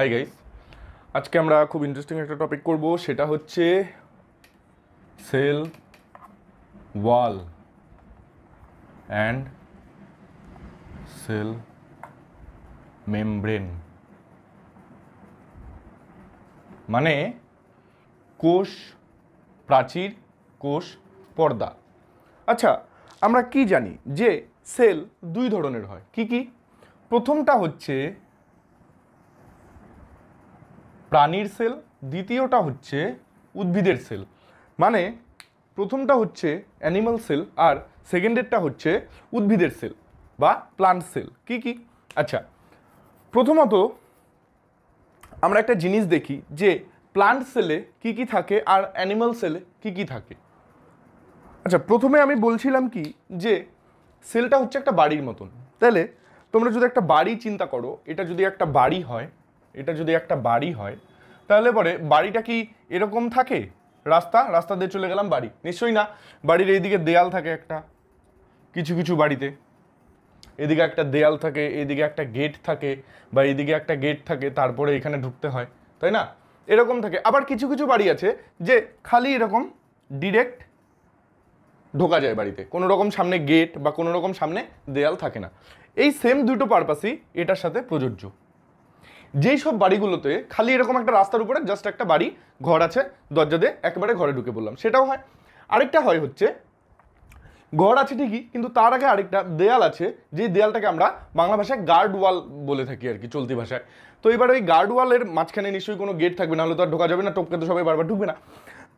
hi guys আজকে আমরা খুব ইন্টারেস্টিং একটা টপিক করব সেটা হচ্ছে cell wall and cell membrane মানে কোষ প্রাচীর কোষ পর্দা আচ্ছা আমরা কি জানি যে সেল দুই ধরনের হয় কি কি প্রথমটা হচ্ছে প্রাণীর সেল দ্বিতীয়টা হচ্ছে উদ্ভিদের সেল মানে প্রথমটা হচ্ছে অ্যানিমাল সেল আর সেকেন্ডেরটা হচ্ছে উদ্ভিদের সেল বা প্লান্ট সেল কি কি আচ্ছা প্রথমত আমরা একটা জিনিস দেখি যে প্লান্ট সেলে কি কি থাকে আর অ্যানিমাল সেলে কি কি থাকে আচ্ছা প্রথমে আমি বলছিলাম কি যে সেলটা হচ্ছে একটা বাড়ির মতন তাহলে তোমরা যদি একটা বাড়ি চিন্তা করো এটা যদি একটা বাড়ি হয় এটা যদি একটা বাড়ি হয় তাহলে পরে বাড়িটা কি এরকম থাকে রাস্তা রাস্তা দিয়ে চলে গেলাম বাড়ি নিশ্চয়ই না বাড়ির এইদিকে দেয়াল থাকে একটা কিছু কিছু বাড়িতে এদিকে একটা দেয়াল থাকে এদিকে একটা গেট থাকে বা এদিকে একটা গেট থাকে তারপরে এখানে ঢুকতে হয় তাই না এরকম থাকে আবার কিছু কিছু বাড়ি আছে যে খালি এরকম ডিরেক্ট ঢোকা যায় বাড়িতে কোনো রকম সামনে গেট বা কোনো রকম সামনে দেয়াল থাকে না এই সেম দুটো পারপাসই এটার সাথে প্রযোজ্য যেই সব বাড়িগুলোতে খালি এরকম একটা রাস্তার উপরে জাস্ট একটা বাড়ি ঘর আছে দরজা দিয়ে একেবারে ঘরে ঢুকে বললাম সেটাও হয় আরেকটা হয় হচ্ছে ঘর আছে ঠিকই কিন্তু তার আগে আরেকটা দেয়াল আছে যে দেয়ালটাকে আমরা বাংলা ভাষায় গার্ড ওয়াল বলে থাকি আর কি চলতি ভাষায় তো এবার ওই গার্ড ওয়ালের মাঝখানে নিশ্চয়ই কোনো গেট থাকবে না হলে তো আর ঢোকা যাবে না টোপকে তো সবাই বারবার ঢুকবে না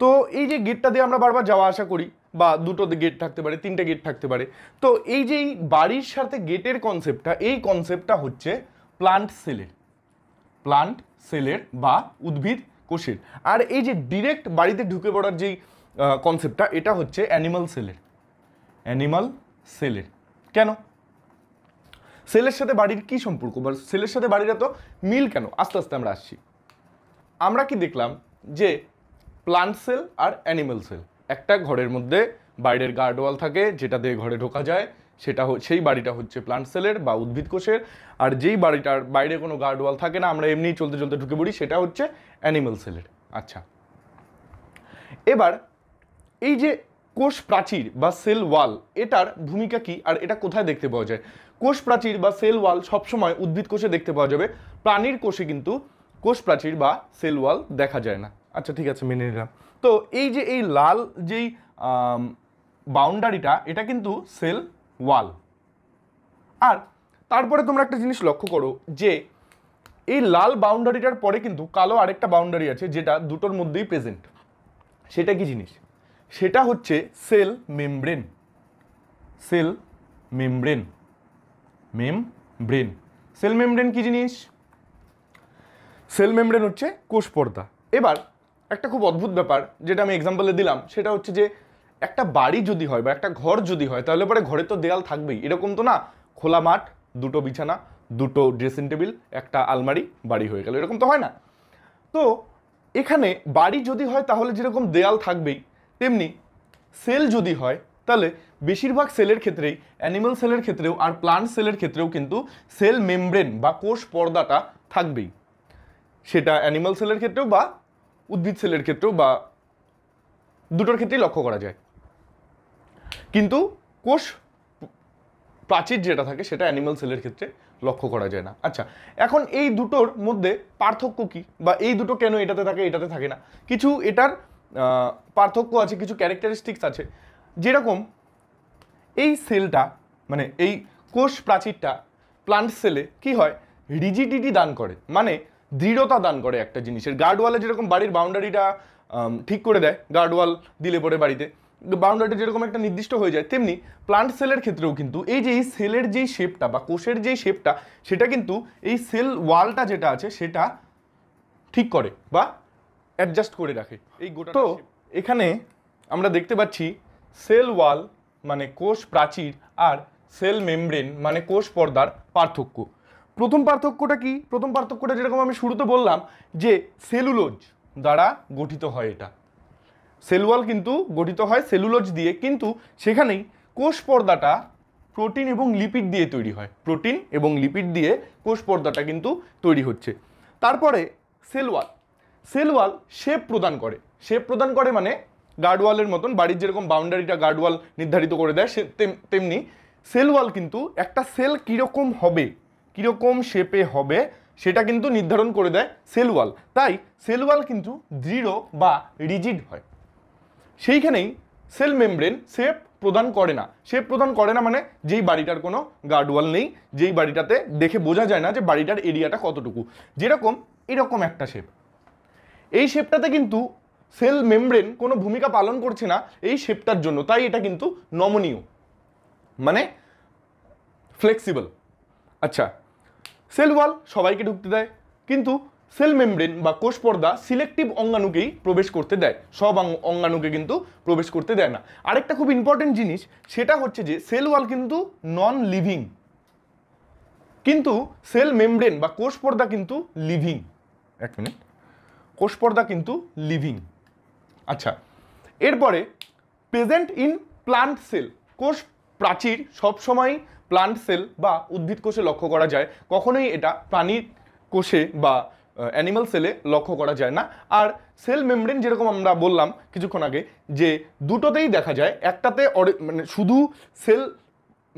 তো এই যে গেটটা দিয়ে আমরা বারবার যাওয়া আসা করি বা দুটো গেট থাকতে পারে তিনটে গেট থাকতে পারে তো এই যে বাড়ির সাথে গেটের কনসেপ্টটা এই কনসেপ্টটা হচ্ছে প্লান্ট সেলের প্লান্ট সেলের বা উদ্ভিদ কোষের আর এই যে ডিরেক্ট বাড়িতে ঢুকে পড়ার যেই কনসেপ্টটা এটা হচ্ছে অ্যানিমাল সেলের অ্যানিমাল সেলের কেন সেলের সাথে বাড়ির কি সম্পর্ক বা সেলের সাথে বাড়ির এত মিল কেন আস্তে আস্তে আমরা আসছি আমরা কি দেখলাম যে প্লান্ট সেল আর অ্যানিমাল সেল একটা ঘরের মধ্যে বাইরের গার্ড ওয়াল থাকে যেটা দিয়ে ঘরে ঢোকা যায় সেটা সেই বাড়িটা হচ্ছে প্লান্ট সেলের বা উদ্ভিদ কোষের আর যেই বাড়িটার বাইরে কোনো গার্ড ওয়াল থাকে না আমরা এমনি চলতে চলতে ঢুকে পড়ি সেটা হচ্ছে অ্যানিমেল সেলের আচ্ছা এবার এই যে কোষ প্রাচীর বা সেল ওয়াল এটার ভূমিকা কি আর এটা কোথায় দেখতে পাওয়া যায় কোষ প্রাচীর বা সেল ওয়াল সবসময় উদ্ভিদ কোষে দেখতে পাওয়া যাবে প্রাণীর কোষে কিন্তু কোষ প্রাচীর বা সেল ওয়াল দেখা যায় না আচ্ছা ঠিক আছে মেনে নিলাম তো এই যে এই লাল যেই বাউন্ডারিটা এটা কিন্তু সেল ওয়াল আর তারপরে তোমরা একটা জিনিস লক্ষ্য করো যে এই লাল বাউন্ডারিটার পরে কিন্তু কালো আরেকটা বাউন্ডারি আছে যেটা দুটোর মধ্যেই প্রেজেন্ট সেটা কি জিনিস সেটা হচ্ছে cell membrane cell membrane membrane cell membrane কি জিনিস সেল মেমব্রেন হচ্ছে কোষ পর্দা এবার একটা খুব অদ্ভুত ব্যাপার যেটা আমি এক্সাম্পলে দিলাম সেটা হচ্ছে যে একটা বাড়ি যদি হয় বা একটা ঘর যদি হয় তাহলে পরে ঘরে তো দেয়াল থাকবেই এরকম তো না খোলা মাঠ দুটো বিছানা দুটো ড্রেসিং টেবিল একটা আলমারি বাড়ি হয়ে গেল এরকম তো হয় না তো এখানে বাড়ি যদি হয় তাহলে যেরকম দেয়াল থাকবেই তেমনি সেল যদি হয় তাহলে বেশিরভাগ সেলের ক্ষেত্রেই অ্যানিমাল সেলের ক্ষেত্রেও আর প্লান্ট সেলের ক্ষেত্রেও কিন্তু সেল মেমব্রেন বা কোষ পর্দাটা থাকবেই সেটা অ্যানিমাল সেলের ক্ষেত্রেও বা উদ্ভিদ সেলের ক্ষেত্রেও বা দুটোর ক্ষেত্রেই লক্ষ্য করা যায় কিন্তু কোষ প্রাচীর যেটা থাকে সেটা অ্যানিমাল সেলের ক্ষেত্রে লক্ষ্য করা যায় না আচ্ছা এখন এই দুটোর মধ্যে পার্থক্য কি বা এই দুটো কেন এটাতে থাকে এটাতে থাকে না কিছু এটার পার্থক্য আছে কিছু ক্যারেক্টারিস্টিক্স আছে যেরকম এই সেলটা মানে এই কোষ প্রাচীরটা প্লান্ট সেলে কি হয় রিজিডিটি দান করে মানে দৃঢ়তা দান করে একটা জিনিসের গার্ডওয়ালে যেরকম বাড়ির বাউন্ডারিটা ঠিক করে দেয় গার্ডওয়াল দিলে পরে বাড়িতে বাউন্ডারিটা যেরকম একটা নির্দিষ্ট হয়ে যায় তেমনি প্লান্ট সেলের ক্ষেত্রেও কিন্তু এই যে এই সেলের যেই শেপটা বা কোষের যেই শেপটা সেটা কিন্তু এই সেল ওয়ালটা যেটা আছে সেটা ঠিক করে বা অ্যাডজাস্ট করে রাখে এই গোটা তো এখানে আমরা দেখতে পাচ্ছি সেল ওয়াল মানে কোষ প্রাচীর আর সেল মেমব্রেন মানে কোষ পর্দার পার্থক্য প্রথম পার্থক্যটা কি প্রথম পার্থক্যটা যেরকম আমি শুরুতে বললাম যে সেলুলোজ দ্বারা গঠিত হয় এটা সেলওয়াল কিন্তু গঠিত হয় সেলুলোজ দিয়ে কিন্তু সেখানেই কোষ পর্দাটা প্রোটিন এবং লিপিড দিয়ে তৈরি হয় প্রোটিন এবং লিপিড দিয়ে কোষ পর্দাটা কিন্তু তৈরি হচ্ছে তারপরে সেলওয়াল সেলওয়াল শেপ প্রদান করে শেপ প্রদান করে মানে গার্ডওয়ালের মতন বাড়ির যেরকম বাউন্ডারিটা গার্ডওয়াল নির্ধারিত করে দেয় সে তেমনি সেলওয়াল কিন্তু একটা সেল কীরকম হবে কীরকম শেপে হবে সেটা কিন্তু নির্ধারণ করে দেয় সেলওয়াল তাই সেলওয়াল কিন্তু দৃঢ় বা রিজিড হয় সেইখানেই সেল মেমব্রেন সেফ প্রদান করে না সেফ প্রদান করে না মানে যেই বাড়িটার কোনো গার্ডওয়াল নেই যেই বাড়িটাতে দেখে বোঝা যায় না যে বাড়িটার এরিয়াটা কতটুকু যেরকম এরকম একটা শেপ এই শেপটাতে কিন্তু সেল মেমব্রেন কোনো ভূমিকা পালন করছে না এই শেপটার জন্য তাই এটা কিন্তু নমনীয় মানে ফ্লেক্সিবল আচ্ছা সেল ওয়াল সবাইকে ঢুকতে দেয় কিন্তু সেল মেমব্রেন বা কোষ পর্দা সিলেক্টিভ অঙ্গাণুকেই প্রবেশ করতে দেয় সব অঙ্গাণুকে কিন্তু প্রবেশ করতে দেয় না আরেকটা খুব ইম্পর্টেন্ট জিনিস সেটা হচ্ছে যে সেল ওয়াল কিন্তু নন লিভিং কিন্তু সেল মেমব্রেন বা কোষ পর্দা কিন্তু লিভিং এক মিনিট কোষ পর্দা কিন্তু লিভিং আচ্ছা এরপরে প্রেজেন্ট ইন প্লান্ট সেল কোষ প্রাচীর সবসময় প্লান্ট সেল বা উদ্ভিদ কোষে লক্ষ্য করা যায় কখনোই এটা প্রাণীর কোষে বা অ্যানিমাল সেলে লক্ষ্য করা যায় না আর সেল মেমব্রেন যেরকম আমরা বললাম কিছুক্ষণ আগে যে দুটোতেই দেখা যায় একটাতে মানে শুধু সেল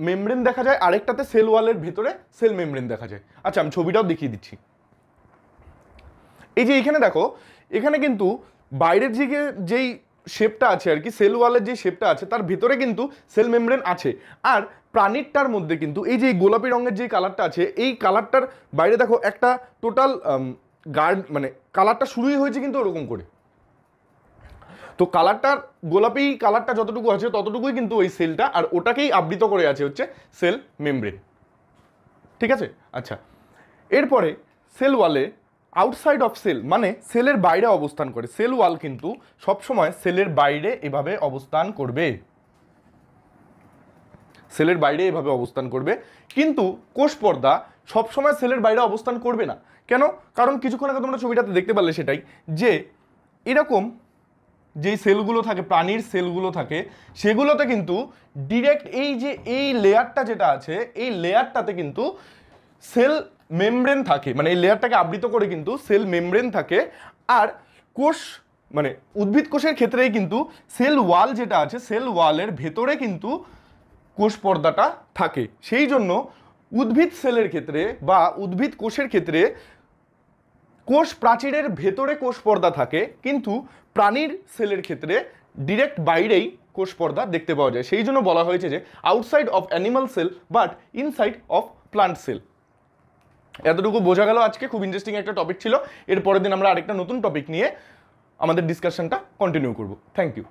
মেমব্রেন দেখা যায় আরেকটাতে সেল ওয়ালের ভেতরে সেল মেমব্রেন দেখা যায় আচ্ছা আমি ছবিটাও দেখিয়ে দিচ্ছি এই যে এখানে দেখো এখানে কিন্তু বাইরের দিকে যেই শেপটা আছে আর কি সেল ওয়ালের যে শেপটা আছে তার ভেতরে কিন্তু সেল মেমব্রেন আছে আর প্রাণীরটার মধ্যে কিন্তু এই যে গোলাপি রঙের যে কালারটা আছে এই কালারটার বাইরে দেখো একটা টোটাল গার্ড মানে কালারটা শুরুই হয়েছে কিন্তু ওরকম করে তো কালারটার গোলাপি কালারটা যতটুকু আছে ততটুকুই কিন্তু ওই সেলটা আর ওটাকেই আবৃত করে আছে হচ্ছে সেল মেমব্রেন ঠিক আছে আচ্ছা এরপরে সেল ওয়ালে আউটসাইড অফ সেল মানে সেলের বাইরে অবস্থান করে সেল ওয়াল কিন্তু সবসময় সেলের বাইরে এভাবে অবস্থান করবে সেলের বাইরে এভাবে অবস্থান করবে কিন্তু কোষ পর্দা সবসময় সেলের বাইরে অবস্থান করবে না কেন কারণ কিছুক্ষণ আগে তোমরা ছবিটাতে দেখতে পারলে সেটাই যে এরকম যেই সেলগুলো থাকে প্রাণীর সেলগুলো থাকে সেগুলোতে কিন্তু ডিরেক্ট এই যে এই লেয়ারটা যেটা আছে এই লেয়ারটাতে কিন্তু সেল মেমব্রেন থাকে মানে এই লেয়ারটাকে আবৃত করে কিন্তু সেল মেমব্রেন থাকে আর কোষ মানে উদ্ভিদ কোষের ক্ষেত্রেই কিন্তু সেল ওয়াল যেটা আছে সেল ওয়ালের ভেতরে কিন্তু কোষ পর্দাটা থাকে সেই জন্য উদ্ভিদ সেলের ক্ষেত্রে বা উদ্ভিদ কোষের ক্ষেত্রে কোষ প্রাচীরের ভেতরে কোষ পর্দা থাকে কিন্তু প্রাণীর সেলের ক্ষেত্রে ডিরেক্ট বাইরেই কোষ পর্দা দেখতে পাওয়া যায় সেই জন্য বলা হয়েছে যে outside of animal cell but inside of plant cell এতটুকু বোঝা গেল আজকে খুব ইন্টারেস্টিং একটা টপিক ছিল এর পরের দিন আমরা আরেকটা নতুন টপিক নিয়ে আমাদের ডিসকাশনটা কন্টিনিউ করব থ্যাংক ইউ